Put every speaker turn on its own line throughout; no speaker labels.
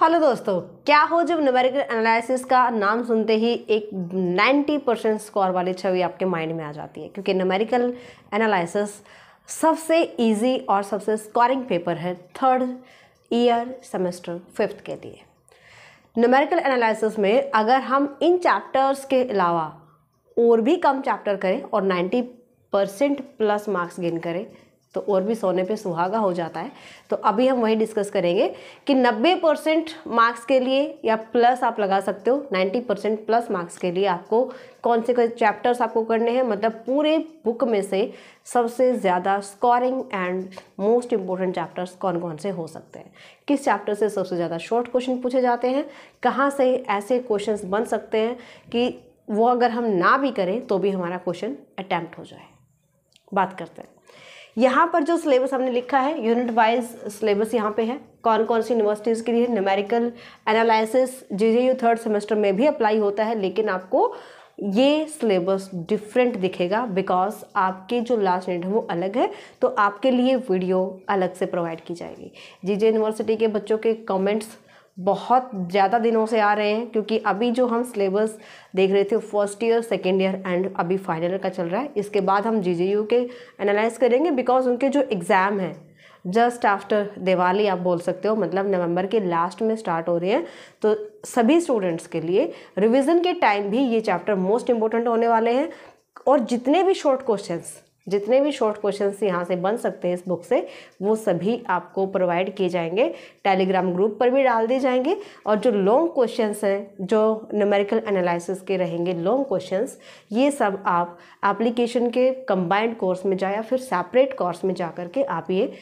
Hello दोस्तों क्या हो जब न्यूमेरिकल एनालिसिस का नाम सुनते ही एक 90 परसेंट स्कोर वाली छवि आपके माइंड में आ जाती है क्योंकि न्यूमेरिकल एनालिसिस सबसे इजी और सबसे स्कोरिंग पेपर है थर्ड ईयर सेमेस्टर फिफ्थ के लिए न्यूमेरिकल एनालिसिस में अगर हम इन चैप्टर्स के अलावा और भी कम चैप्टर करें और 90 परसेंट प्लस मार्क्स गेन करें तो और भी सोने पे सुहागा हो जाता है तो अभी हम वही डिस्कस करेंगे कि 90 परसेंट मार्क्स के लिए या प्लस आप लगा सकते हो 90 परसेंट प्लस मार्क्स के लिए आपको कौन से कौन चैप्टर्स आपको करने हैं मतलब पूरे बुक में से सबसे ज़्यादा scoring and most important chapters कौन कौन से हो सकते हैं किस चैप्टर से सबसे ज़्यादा शॉर्ट क्वेश्चन पूछे जाते हैं कहाँ से ऐसे क्वेश्चन बन सकते हैं कि वो अगर हम ना भी करें तो भी हमारा क्वेश्चन अटैम्प्ट हो जाए बात करते हैं यहाँ पर जो सिलेबस हमने लिखा है यूनिट वाइज सिलेबस यहाँ पे है कौन कौन सी यूनिवर्सिटीज़ के लिए numerical analysis J J U third semester में भी अप्लाई होता है लेकिन आपको ये सिलेबस डिफरेंट दिखेगा बिकॉज आपके जो लास्ट यूनिट है वो अलग है तो आपके लिए वीडियो अलग से प्रोवाइड की जाएगी जी जे यूनिवर्सिटी के बच्चों के कमेंट्स बहुत ज़्यादा दिनों से आ रहे हैं क्योंकि अभी जो हम सिलेबस देख रहे थे first year second year and अभी फाइनल ईयर का चल रहा है इसके बाद हम जी के एनालाइज करेंगे बिकॉज उनके जो एग्ज़ाम हैं जस्ट आफ्टर दिवाली आप बोल सकते हो मतलब नवंबर के लास्ट में स्टार्ट हो रहे हैं तो सभी स्टूडेंट्स के लिए रिविज़न के टाइम भी ये चैप्टर मोस्ट इम्पोर्टेंट होने वाले हैं और जितने भी शॉर्ट क्वेश्चंस जितने भी शॉर्ट क्वेश्चन यहाँ से बन सकते हैं इस बुक से वो सभी आपको प्रोवाइड किए जाएंगे टेलीग्राम ग्रुप पर भी डाल दिए जाएंगे और जो लॉन्ग क्वेश्चन हैं जो न्यूमेरिकल एनालिसिस के रहेंगे लॉन्ग क्वेश्चन ये सब आप एप्लीकेशन के कंबाइंड कोर्स में जाए या फिर सेपरेट कोर्स में जा करके आप ये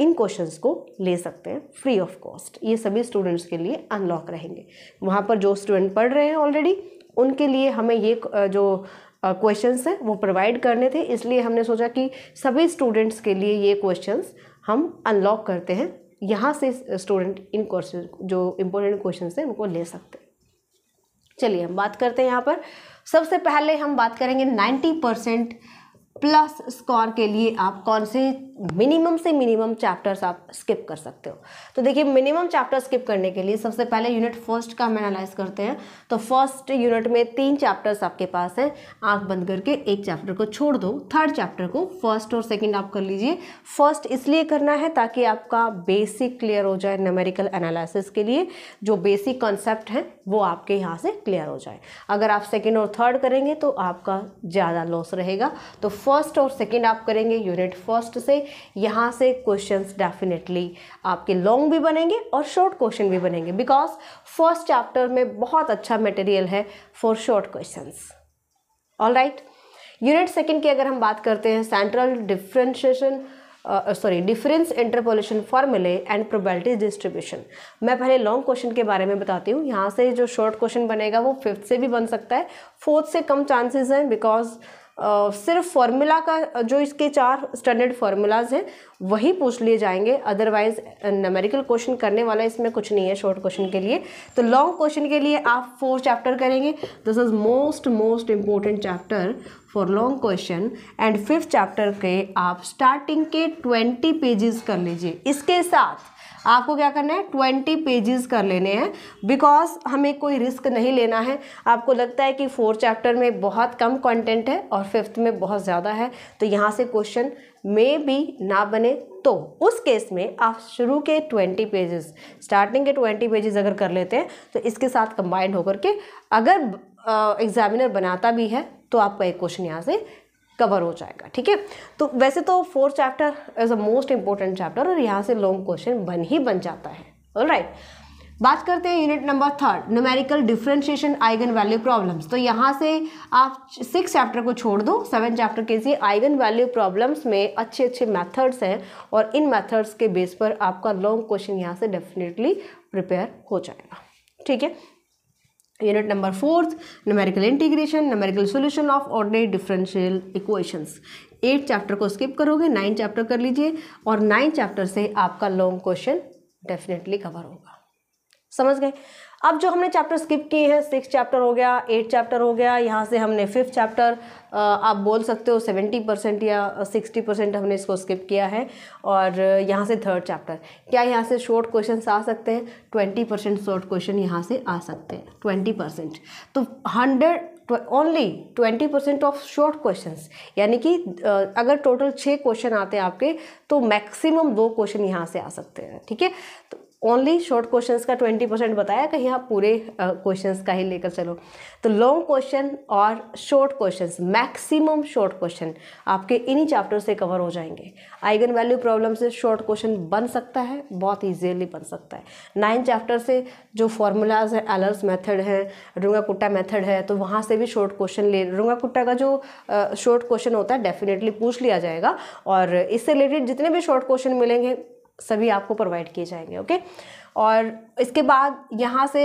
इन क्वेश्चंस को ले सकते हैं फ्री ऑफ कॉस्ट ये सभी स्टूडेंट्स के लिए अनलॉक रहेंगे वहाँ पर जो स्टूडेंट पढ़ रहे हैं ऑलरेडी उनके लिए हमें ये जो क्वेश्चंस हैं वो प्रोवाइड करने थे इसलिए हमने सोचा कि सभी स्टूडेंट्स के लिए ये क्वेश्चंस हम अनलॉक करते हैं यहाँ से स्टूडेंट इन क्वेश्चन जो इम्पोर्टेंट क्वेश्चन हैं उनको ले सकते हैं चलिए हम बात करते हैं यहाँ पर सबसे पहले हम बात करेंगे नाइन्टी परसेंट प्लस स्कोर के लिए आप कौन से मिनिमम से मिनिमम चैप्टर्स आप स्किप कर सकते हो तो देखिए मिनिमम चैप्टर स्किप करने के लिए सबसे पहले यूनिट फर्स्ट का हम एनालाइज करते हैं तो फर्स्ट यूनिट में तीन चैप्टर्स आपके पास हैं आंख बंद करके एक चैप्टर को छोड़ दो थर्ड चैप्टर को फर्स्ट और सेकंड आप कर लीजिए फर्स्ट इसलिए करना है ताकि आपका बेसिक क्लियर हो जाए नमेरिकल एनालिसिस के लिए जो बेसिक कॉन्सेप्ट है वो आपके यहाँ से क्लियर हो जाए अगर आप सेकेंड और थर्ड करेंगे तो आपका ज़्यादा लॉस रहेगा तो फर्स्ट और सेकंड आप करेंगे यूनिट फर्स्ट से यहाँ से क्वेश्चंस डेफिनेटली आपके लॉन्ग भी बनेंगे और शॉर्ट क्वेश्चन भी बनेंगे बिकॉज फर्स्ट चैप्टर में बहुत अच्छा मटेरियल है for short question all right unit second की अगर हम बात करते हैं central differentiation sorry difference interpolation फॉर्मूले एंड प्रोबेलिटी डिस्ट्रीब्यूशन मैं पहले लॉन्ग क्वेश्चन के बारे में बताती हूँ यहाँ से जो शॉर्ट क्वेश्चन बनेगा वो फिफ्थ से भी बन सकता है फोर्थ से कम चांसेस हैं बिकॉज सिर्फ फॉर्मूला का जो इसके चार स्टैंडर्ड फार्मूलाज हैं वही पूछ लिए जाएंगे अदरवाइज नमेरिकल क्वेश्चन करने वाला इसमें कुछ नहीं है शॉर्ट क्वेश्चन के लिए तो लॉन्ग क्वेश्चन के लिए आप फोर चैप्टर करेंगे this is most most important chapter for long question and fifth chapter के आप स्टार्टिंग के ट्वेंटी पेजेस कर लीजिए इसके साथ आपको क्या करना है ट्वेंटी पेजेस कर लेने हैं बिकॉज हमें कोई रिस्क नहीं लेना है आपको लगता है कि फोर्थ चैप्टर में बहुत कम कंटेंट है और फिफ्थ में बहुत ज़्यादा है तो यहाँ से क्वेश्चन मे भी ना बने तो उस केस में आप शुरू के ट्वेंटी पेजेस स्टार्टिंग के ट्वेंटी पेजेस अगर कर लेते हैं तो इसके साथ कंबाइंड होकर के अगर एग्जामिनर बनाता भी है तो आपका एक क्वेश्चन यहाँ से कवर हो जाएगा ठीक है तो वैसे तो fourth chapter is a most important chapter और यहाँ से लॉन्ग क्वेश्चन बन ही बन जाता है ऑल राइट बात करते हैं unit number third numerical differentiation eigen value problems तो यहाँ से आप सिक्स चैप्टर को छोड़ दो सेवन चैप्टर के लिए आइगन वैल्यू प्रॉब्लम्स में अच्छे अच्छे मेथड्स हैं और इन मेथड्स के बेस पर आपका लॉन्ग क्वेश्चन यहाँ से डेफिनेटली प्रिपेयर हो जाएगा ठीक है unit number 4th numerical integration numerical solution of ordinary differential equations eight chapter को स्किप करोगे नाइन चैप्टर कर लीजिए और नाइन चैप्टर से आपका लॉन्ग क्वेश्चन डेफिनेटली कवर होगा समझ गए अब जो हमने चैप्टर स्किप किए हैं सिक्स चैप्टर हो गया एट चैप्टर हो गया यहाँ से हमने फिफ्थ चैप्टर आप बोल सकते हो सेवेंटी परसेंट या सिक्सटी परसेंट हमने इसको स्किप किया है और यहाँ से थर्ड चैप्टर क्या यहाँ से शॉर्ट क्वेश्चन आ सकते हैं ट्वेंटी परसेंट शॉर्ट क्वेश्चन यहाँ से आ सकते हैं ट्वेंटी परसेंट तो hundred only twenty percent of short questions यानी कि अगर टोटल छः क्वेश्चन आते हैं आपके तो मैक्सिमम दो क्वेश्चन यहाँ से आ सकते हैं ठीक है तो ओनली शॉर्ट क्वेश्चंस का ट्वेंटी परसेंट बताया कहीं आप पूरे क्वेश्चंस का ही लेकर चलो तो लॉन्ग क्वेश्चन और short questions maximum short question आपके इन्हीं चैप्टर से कवर हो जाएंगे आइगन वैल्यू प्रॉब्लम से शॉर्ट क्वेश्चन बन सकता है बहुत ईजीली बन सकता है नाइन चैप्टर से जो फॉर्मूलाज है एलर्स मैथड है रुंगा कुट्टा मैथड है तो वहाँ से भी शॉर्ट क्वेश्चन ले रुंगा कुट्टा का जो शॉर्ट क्वेश्चन होता है डेफिनेटली पूछ लिया जाएगा और इससे रिलेटेड जितने भी शॉर्ट क्वेश्चन मिलेंगे सभी आपको प्रोवाइड किए जाएंगे ओके और इसके बाद यहाँ से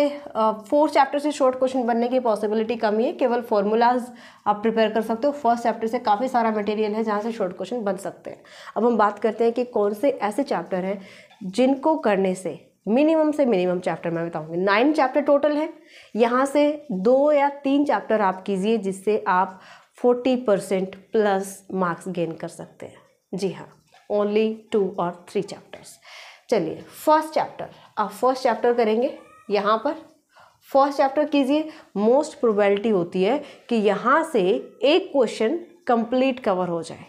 फोर चैप्टर से शॉर्ट क्वेश्चन बनने की पॉसिबिलिटी कम ही है केवल फॉर्मूलाज आप प्रिपेयर कर सकते हो फर्स्ट चैप्टर से काफ़ी सारा मटेरियल है जहाँ से शॉर्ट क्वेश्चन बन सकते हैं अब हम बात करते हैं कि कौन से ऐसे चैप्टर हैं जिनको करने से मिनिमम से मिनिमम चैप्टर मैं बताऊँगी नाइन चैप्टर टोटल है यहाँ से दो या तीन चैप्टर आप कीजिए जिससे आप forty percent plus marks gain कर सकते हैं जी हाँ ओनली टू और थ्री चैप्टर्स चलिए फर्स्ट चैप्टर आप फर्स्ट चैप्टर करेंगे यहाँ पर फर्स्ट चैप्टर कीजिए मोस्ट प्रोबेबिलिटी होती है कि यहाँ से एक क्वेश्चन कंप्लीट कवर हो जाए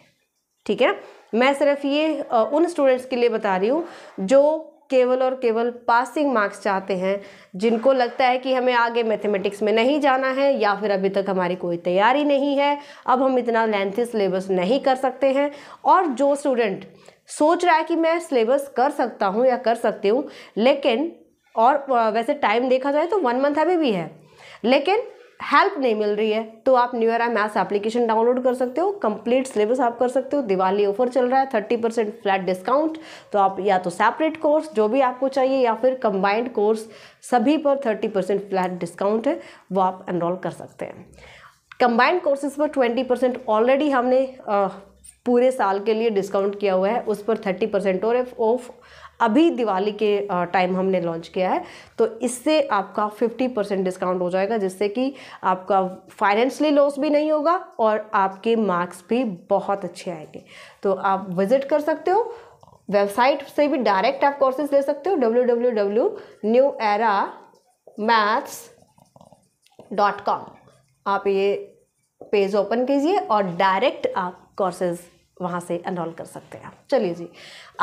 ठीक है मैं सिर्फ ये उन स्टूडेंट्स के लिए बता रही हूँ जो केवल और केवल पासिंग मार्क्स चाहते हैं जिनको लगता है कि हमें आगे मैथमेटिक्स में नहीं जाना है या फिर अभी तक हमारी कोई तैयारी नहीं है अब हम इतना लेंथी सिलेबस नहीं कर सकते हैं और जो स्टूडेंट सोच रहा है कि मैं सिलेबस कर सकता हूँ या कर सकती हूँ लेकिन और वैसे टाइम देखा जाए तो वन मंथ अभी भी है लेकिन हेल्प नहीं मिल रही है तो आप New Era Maths application download कर सकते हो कंप्लीट सिलेबस आप कर सकते हो दिवाली ऑफर चल रहा है थर्टी परसेंट फ्लैट डिस्काउंट तो आप या तो सेपरेट कोर्स जो भी आपको चाहिए या फिर कंबाइंड कोर्स सभी पर थर्टी परसेंट फ्लैट डिस्काउंट है वो आप एनरोल कर सकते हैं कंबाइंड कोर्सेज पर ट्वेंटी परसेंट ऑलरेडी हमने आ, पूरे साल के लिए डिस्काउंट किया हुआ है उस पर थर्टी परसेंट और ऑफ अभी दिवाली के टाइम हमने लॉन्च किया है तो इससे आपका 50 परसेंट डिस्काउंट हो जाएगा जिससे कि आपका फाइनेंशली लॉस भी नहीं होगा और आपके मार्क्स भी बहुत अच्छे आएंगे तो आप विज़िट कर सकते हो वेबसाइट से भी डायरेक्ट आप कोर्सेज ले सकते हो W W W New Era Maths dot com आप ये पेज ओपन कीजिए और डायरेक्ट आप कोर्सेज वहाँ से अनरोल कर सकते हैं चलिए जी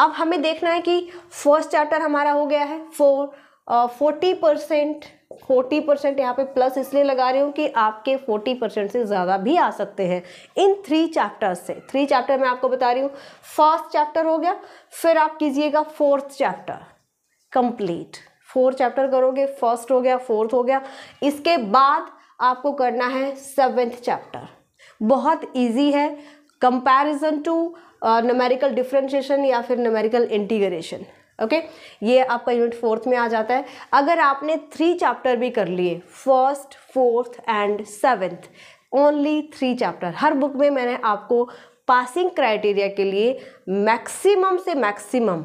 अब हमें देखना है कि फर्स्ट चैप्टर हमारा हो गया है four forty percent forty percent यहाँ पर प्लस इसलिए लगा रही हूँ कि आपके फोर्टी परसेंट से ज़्यादा भी आ सकते हैं इन थ्री चैप्टर्स से थ्री चैप्टर मैं आपको बता रही हूँ फर्स्ट चैप्टर हो गया फिर आप कीजिएगा fourth chapter complete four chapter करोगे फर्स्ट हो गया फोर्थ हो गया इसके बाद आपको करना है सेवेंथ चैप्टर बहुत इजी है कंपैरिजन टू नमेरिकल डिफ्रेंशिएशन या फिर नमेरिकल इंटीग्रेशन ओके ये आपका यूनिट फोर्थ में आ जाता है अगर आपने थ्री चैप्टर भी कर लिए first fourth and seventh only three chapter हर बुक में मैंने आपको पासिंग क्राइटेरिया के लिए मैक्सिमम से मैक्सिमम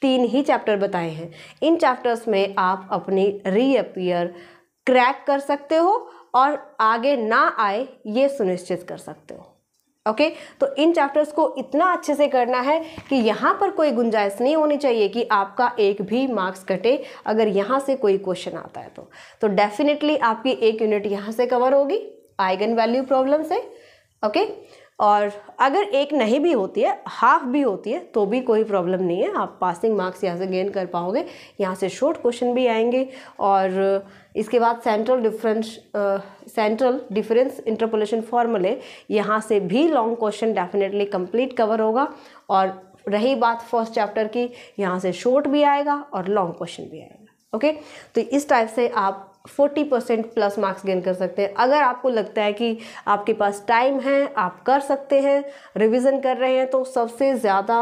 तीन ही चैप्टर बताए हैं इन चैप्टर्स में आप अपनी रीअपियर क्रैक कर सकते हो और आगे ना आए ये सुनिश्चित कर सकते हो ओके okay? तो इन चैप्टर्स को इतना अच्छे से करना है कि यहाँ पर कोई गुंजाइश नहीं होनी चाहिए कि आपका एक भी मार्क्स कटे अगर यहाँ से कोई क्वेश्चन आता है तो तो डेफिनेटली आपकी एक यूनिट यहाँ से कवर होगी आइगन वैल्यू प्रॉब्लम से ओके okay? और अगर एक नहीं भी होती है हाफ भी होती है तो भी कोई प्रॉब्लम नहीं है आप पासिंग मार्क्स यहाँ से गेन कर पाओगे यहाँ से शॉर्ट क्वेश्चन भी आएंगे और इसके बाद central difference central difference interpolation फॉर्मूले यहाँ से भी long question definitely complete cover होगा और रही बात फर्स्ट चैप्टर की यहाँ से शॉर्ट भी आएगा और लॉन्ग क्वेश्चन भी आएगा ओके okay? तो इस टाइप से आप forty percent plus marks gain कर सकते हैं अगर आपको लगता है कि आपके पास टाइम है आप कर सकते हैं रिवीजन कर रहे हैं तो सबसे ज़्यादा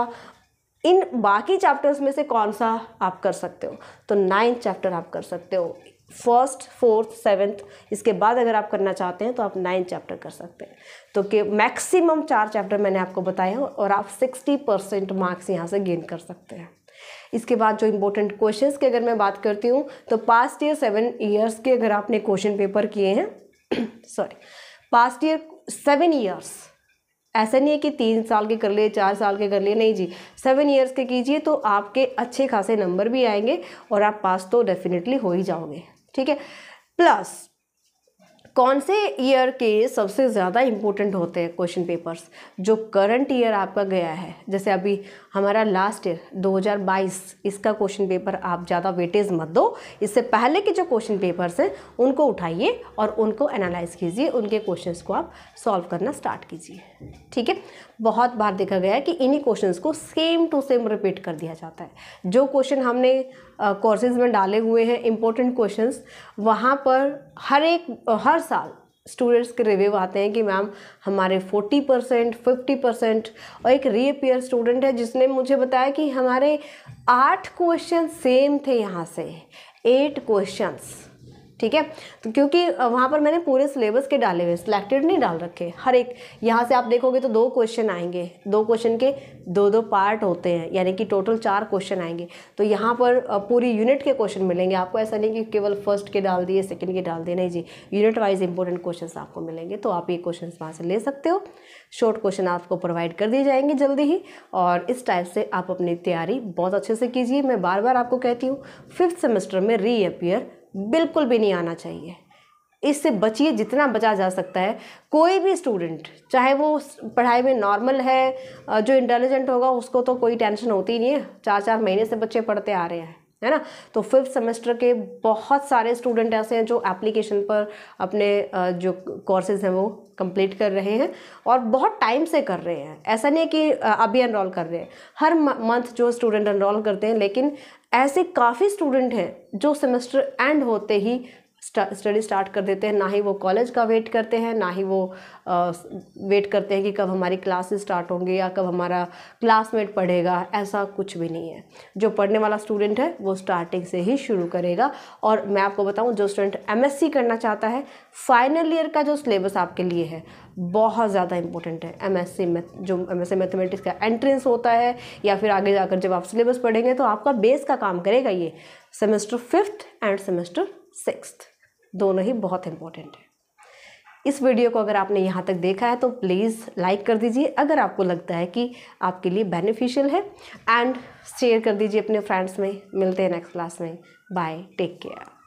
इन बाकी चैप्टर्स में से कौन सा आप कर सकते हो तो नाइन्थ चैप्टर आप कर सकते हो फर्स्ट फोर्थ सेवन्थ इसके बाद अगर आप करना चाहते हैं तो आप नाइन्थ चैप्टर कर सकते हैं तो कि मैक्सिमम चार चैप्टर मैंने आपको बताए हैं और आप सिक्सटी परसेंट मार्क्स यहाँ से गेन कर सकते हैं इसके बाद जो इम्पोर्टेंट क्वेश्चंस की अगर मैं बात करती हूँ तो पास्ट ईयर सेवन ईयर्स के अगर आपने क्वेश्चन पेपर किए हैं sorry past year seven years ऐसा नहीं है कि तीन साल के कर लिए चार साल के कर लिए नहीं जी सेवन ईयर्स के कीजिए तो आपके अच्छे खासे नंबर भी आएंगे और आप पास तो डेफिनेटली हो ही जाओगे ठीक है प्लस कौन से ईयर के सबसे ज़्यादा इम्पोर्टेंट होते हैं क्वेश्चन पेपर्स जो करंट ईयर आपका गया है जैसे अभी हमारा लास्ट ईयर 2022 इसका क्वेश्चन पेपर आप ज़्यादा वेटेज मत दो इससे पहले के जो क्वेश्चन पेपर्स हैं उनको उठाइए और उनको एनालाइज कीजिए उनके क्वेश्चन को आप सॉल्व करना स्टार्ट कीजिए ठीक है बहुत बार देखा गया है कि इन्हीं क्वेश्चन को सेम टू सेम रिपीट कर दिया जाता है जो क्वेश्चन हमने कोर्सेज में डाले हुए हैं इम्पोर्टेंट क्वेश्चंस वहाँ पर हर एक हर साल स्टूडेंट्स के रिव्यू आते हैं कि मैम हमारे 40 परसेंट फिफ्टी परसेंट और एक रीअपियर स्टूडेंट है जिसने मुझे बताया कि हमारे आठ क्वेश्चन सेम थे यहाँ से एट क्वेश्चंस ठीक है तो क्योंकि वहाँ पर मैंने पूरे सिलेबस के डाले हुए सिलेक्टेड नहीं डाल रखे हर एक यहाँ से आप देखोगे तो दो क्वेश्चन आएंगे दो क्वेश्चन के दो दो पार्ट होते हैं यानी कि टोटल चार क्वेश्चन आएंगे तो यहाँ पर पूरी यूनिट के क्वेश्चन मिलेंगे आपको ऐसा नहीं कि केवल फर्स्ट के डाल दिए सेकेंड के डाल दिए नहीं जी यूनिट वाइज इंपॉर्टेंट क्वेश्चन आपको मिलेंगे तो आप ये क्वेश्चन वहाँ से ले सकते हो शॉर्ट क्वेश्चन आपको प्रोवाइड कर दिए जाएंगे जल्दी ही और इस टाइप से आप अपनी तैयारी बहुत अच्छे से कीजिए मैं बार बार आपको कहती हूँ फिफ्थ सेमेस्टर में रीअपियर बिल्कुल भी नहीं आना चाहिए इससे बचिए जितना बचा जा सकता है कोई भी स्टूडेंट चाहे वो पढ़ाई में नॉर्मल है जो इंटेलिजेंट होगा उसको तो कोई टेंशन होती नहीं है चार चार महीने से बच्चे पढ़ते आ रहे हैं है ना तो फिफ्थ सेमेस्टर के बहुत सारे स्टूडेंट ऐसे हैं जो एप्लीकेशन पर अपने जो कोर्सेज हैं वो कंप्लीट कर रहे हैं और बहुत टाइम से कर रहे हैं ऐसा नहीं है कि अभी एनरोल कर रहे हैं हर मंथ जो स्टूडेंट एनरोल करते हैं लेकिन ऐसे काफ़ी स्टूडेंट हैं जो सेमेस्टर एंड होते ही स्टडी स्टार्ट कर देते हैं ना ही वो कॉलेज का वेट करते हैं ना ही वो आ, वेट करते हैं कि कब हमारी क्लासेस स्टार्ट होंगी या कब हमारा क्लासमेट पढ़ेगा ऐसा कुछ भी नहीं है जो पढ़ने वाला स्टूडेंट है वो स्टार्टिंग से ही शुरू करेगा और मैं आपको बताऊं जो स्टूडेंट एमएससी करना चाहता है फाइनल ईयर का जो सिलेबस आपके लिए है बहुत ज़्यादा इंपॉर्टेंट है एम एस जो एमएससी मैथमेटिक्स का एंट्रेंस होता है या फिर आगे जाकर जब आप सिलेबस पढ़ेंगे तो आपका बेस का काम करेगा ये semester fifth and semester sixth दोनों ही बहुत इंपॉर्टेंट है इस वीडियो को अगर आपने यहाँ तक देखा है तो प्लीज़ लाइक कर दीजिए अगर आपको लगता है कि आपके लिए बेनिफिशियल है एंड शेयर कर दीजिए अपने फ्रेंड्स में मिलते हैं नेक्स्ट क्लास में बाय टेक केयर